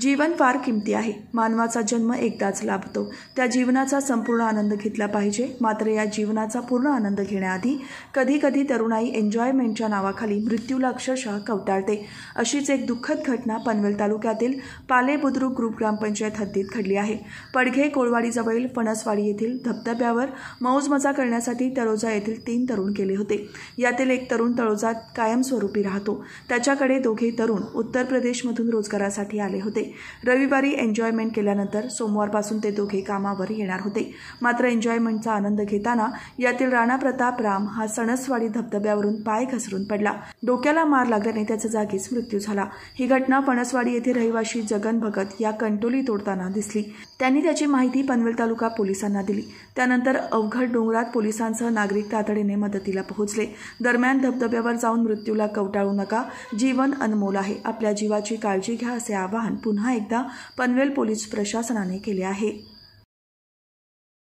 जीवन फार किमती आहे मानवाचा जन्म एकदाच लाभतो त्या जीवनाचा संपूर्ण आनंद घेतला पाहिजे मात्र या जीवनाचा पूर्ण आनंद घेण्याआधी कधीकधी तरुणाई एन्जॉयमेंटच्या नावाखाली मृत्यूला अक्षरशः कवटाळते अशीच एक दुःखद घटना पनवेल तालुक्यातील पाले बुद्रुक ग्रुप ग्रामपंचायत हद्दीत घडली आहे पडघे कोळवाडीजवळील फणसवाडी येथील धबधब्यावर मौज मजा करण्यासाठी तळोजा येथील तीन तरुण गेले होते यातील एक तरुण तळोजात कायमस्वरूपी राहतो त्याच्याकडे दोघे तरुण उत्तर प्रदेशमधून रोजगारासाठी आले होते रविवारी एन्जॉयमेंट केल्यानंतर सोमवारपासून ते दोघे कामावर येणार होते मात्र एन्जॉयमेंटचा आनंद घेताना यातील राणा प्रताप राम हा सणसवाडी धबधब्यावरून पाय घसरून पडला डोक्याला मार लागल्याने त्याचा जागीच मृत्यू झाला ही घटना फणसवाडी येथे रहिवाशी जगन भगत या कंटोली तोडताना दिसली त्यांनी त्याची माहिती पनवेल तालुका पोलिसांना दिली त्यानंतर अवघड डोंगरात पोलिसांसह नागरिक तातडीने मदतीला पोहोचले दरम्यान धबधब्यावर जाऊन मृत्यूला कवटाळू नका जीवन अनमोल आहे आपल्या जीवाची काळजी घ्या असे आवाहन पुन्हा एकदा पनवेल पोलीस प्रशासनाने केले आहे